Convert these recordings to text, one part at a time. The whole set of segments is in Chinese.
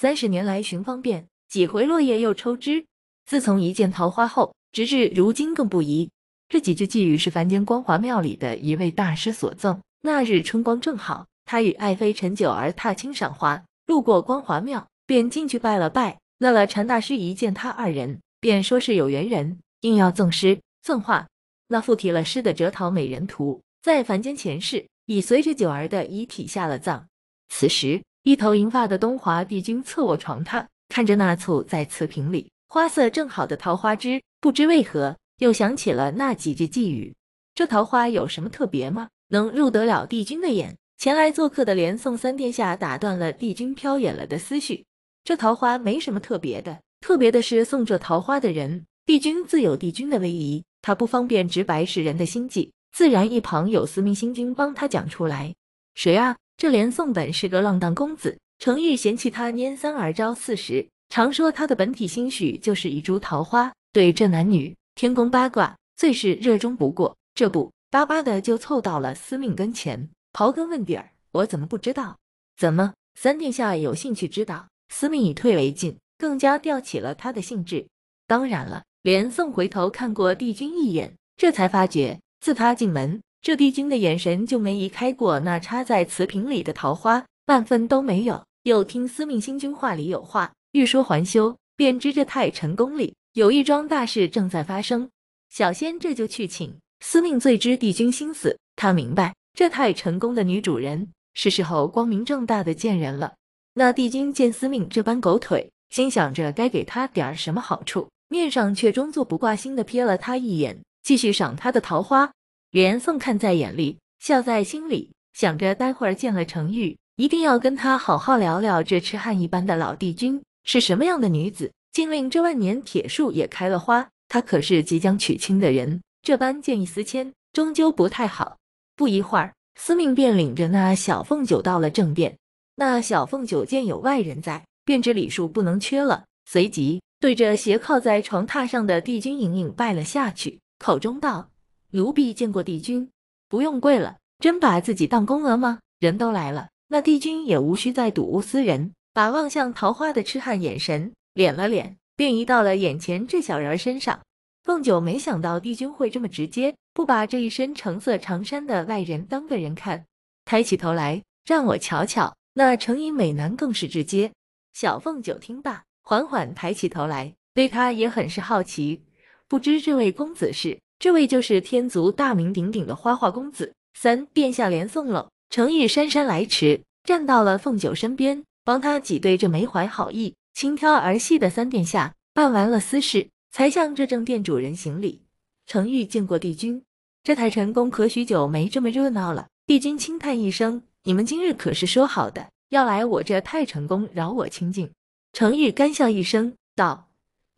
三十年来寻方便，几回落叶又抽枝。自从一见桃花后，直至如今更不移。这几句寄语是凡间光华庙里的一位大师所赠。那日春光正好，他与爱妃陈九儿踏青赏花，路过光华庙，便进去拜了拜。乐乐禅大师一见他二人，便说是有缘人，硬要赠诗赠画。那附题了诗的折桃美人图，在凡间前世已随着九儿的遗体下了葬。此时。一头银发的东华帝君侧卧床榻，看着那簇在瓷瓶里花色正好的桃花枝，不知为何又想起了那几句寄语。这桃花有什么特别吗？能入得了帝君的眼？前来做客的连宋三殿下打断了帝君飘远了的思绪。这桃花没什么特别的，特别的是送这桃花的人。帝君自有帝君的威仪，他不方便直白世人的心计，自然一旁有司命星君帮他讲出来。谁啊？这连宋本是个浪荡公子，程昱嫌弃他拈三而招四时，常说他的本体兴许就是一株桃花。对这男女天宫八卦最是热衷不过，这不巴巴的就凑到了司命跟前，刨根问底儿。我怎么不知道？怎么三殿下有兴趣知道？司命以退为进，更加吊起了他的兴致。当然了，连宋回头看过帝君一眼，这才发觉自他进门。这帝君的眼神就没移开过那插在瓷瓶里的桃花，半分都没有。又听司命星君话里有话，欲说还休，便知这太晨宫里有一桩大事正在发生。小仙这就去请司命。最知帝君心思，他明白这太晨宫的女主人是时候光明正大的见人了。那帝君见司命这般狗腿，心想着该给他点儿什么好处，面上却装作不挂心的瞥了他一眼，继续赏他的桃花。连宋看在眼里，笑在心里，想着待会儿见了程玉，一定要跟他好好聊聊这痴汉一般的老帝君是什么样的女子。竟令这万年铁树也开了花。他可是即将娶亲的人，这般见异思迁，终究不太好。不一会儿，司命便领着那小凤九到了正殿。那小凤九见有外人在，便知礼数不能缺了，随即对着斜靠在床榻上的帝君盈盈拜了下去，口中道。奴婢见过帝君，不用跪了。真把自己当宫娥吗？人都来了，那帝君也无需再睹物思人，把望向桃花的痴汉眼神敛了敛，便移到了眼前这小人儿身上。凤九没想到帝君会这么直接，不把这一身橙色长衫的外人当个人看。抬起头来，让我瞧瞧。那成衣美男更是直接。小凤九听罢，缓缓抬起头来，对他也很是好奇，不知这位公子是。这位就是天族大名鼎鼎的花花公子三殿下，连送了程玉姗姗来迟，站到了凤九身边，帮他挤兑这没怀好意、轻佻儿戏的三殿下。办完了私事，才向这正殿主人行礼。程玉见过帝君，这太成功可许久没这么热闹了。帝君轻叹一声：“你们今日可是说好的，要来我这太成功饶我清净。”程玉干笑一声道：“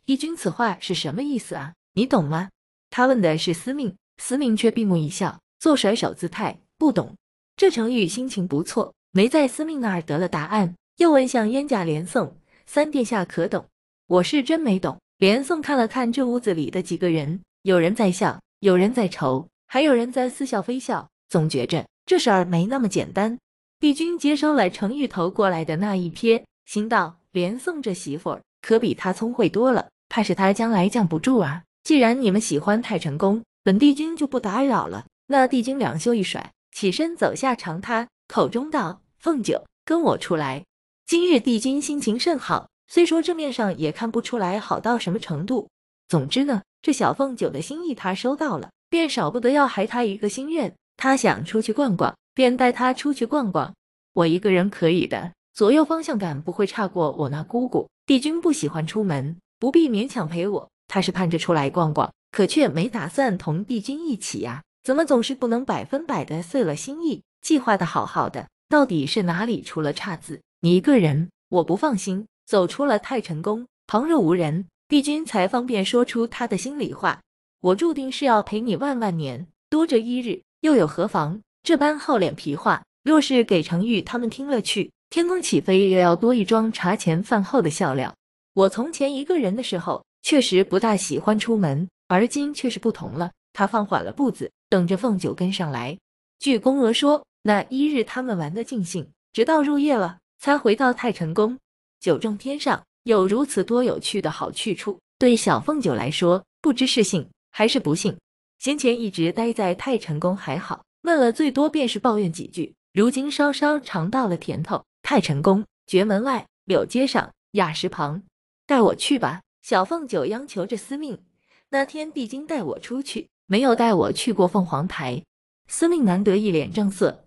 帝君此话是什么意思啊？你懂吗？”他问的是司命，司命却闭目一笑，做甩手姿态，不懂。这程昱心情不错，没在司命那儿得了答案，又问向燕假连宋：“三殿下可懂？”我是真没懂。连宋看了看这屋子里的几个人，有人在笑，有人在愁，还有人在似笑非笑，总觉着这事儿没那么简单。帝君接收了程昱投过来的那一瞥，心道：连宋这媳妇儿可比他聪慧多了，怕是他将来降不住啊。既然你们喜欢太成功，本帝君就不打扰了。那帝君两袖一甩，起身走下长榻，口中道：“凤九，跟我出来。今日帝君心情甚好，虽说这面上也看不出来好到什么程度，总之呢，这小凤九的心意他收到了，便少不得要还他一个心愿。他想出去逛逛，便带他出去逛逛。我一个人可以的，左右方向感不会差过我那姑姑。帝君不喜欢出门，不必勉强陪我。”他是盼着出来逛逛，可却没打算同帝君一起呀。怎么总是不能百分百的遂了心意？计划的好好的，到底是哪里出了岔子？你一个人，我不放心。走出了太晨宫，旁若无人，帝君才方便说出他的心里话。我注定是要陪你万万年，多这一日又有何妨？这般厚脸皮话，若是给程昱他们听了去，天宫起飞又要多一桩茶前饭后的笑料。我从前一个人的时候。确实不大喜欢出门，而今却是不同了。他放缓了步子，等着凤九跟上来。据宫娥说，那一日他们玩得尽兴，直到入夜了才回到太晨宫。九重天上有如此多有趣的好去处，对小凤九来说，不知是幸还是不幸。先前一直待在太晨宫还好，问了最多便是抱怨几句。如今稍稍尝到了甜头，太晨宫绝门外柳街上雅石旁，带我去吧。小凤九央求着司命：“那天帝君带我出去，没有带我去过凤凰台。”司命难得一脸正色：“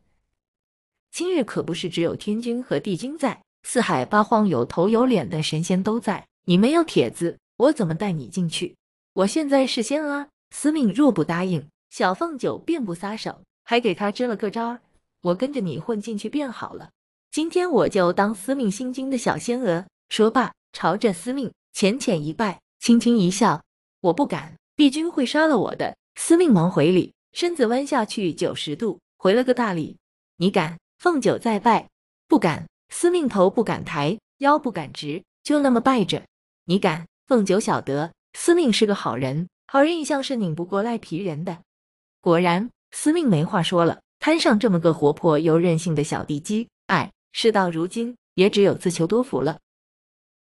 今日可不是只有天君和帝君在，四海八荒有头有脸的神仙都在。你没有帖子，我怎么带你进去？我现在是仙娥，司命若不答应，小凤九便不撒手，还给他支了个招儿：我跟着你混进去便好了。今天我就当司命心经的小仙娥。”说罢，朝着司命。浅浅一拜，轻轻一笑，我不敢，帝君会杀了我的。司命忙回礼，身子弯下去九十度，回了个大礼。你敢？凤九再拜，不敢。司命头不敢抬，腰不敢直，就那么拜着。你敢？凤九晓得，司命是个好人，好人一向是拧不过赖皮人的。果然，司命没话说了，摊上这么个活泼又任性的小地姬，哎，事到如今也只有自求多福了。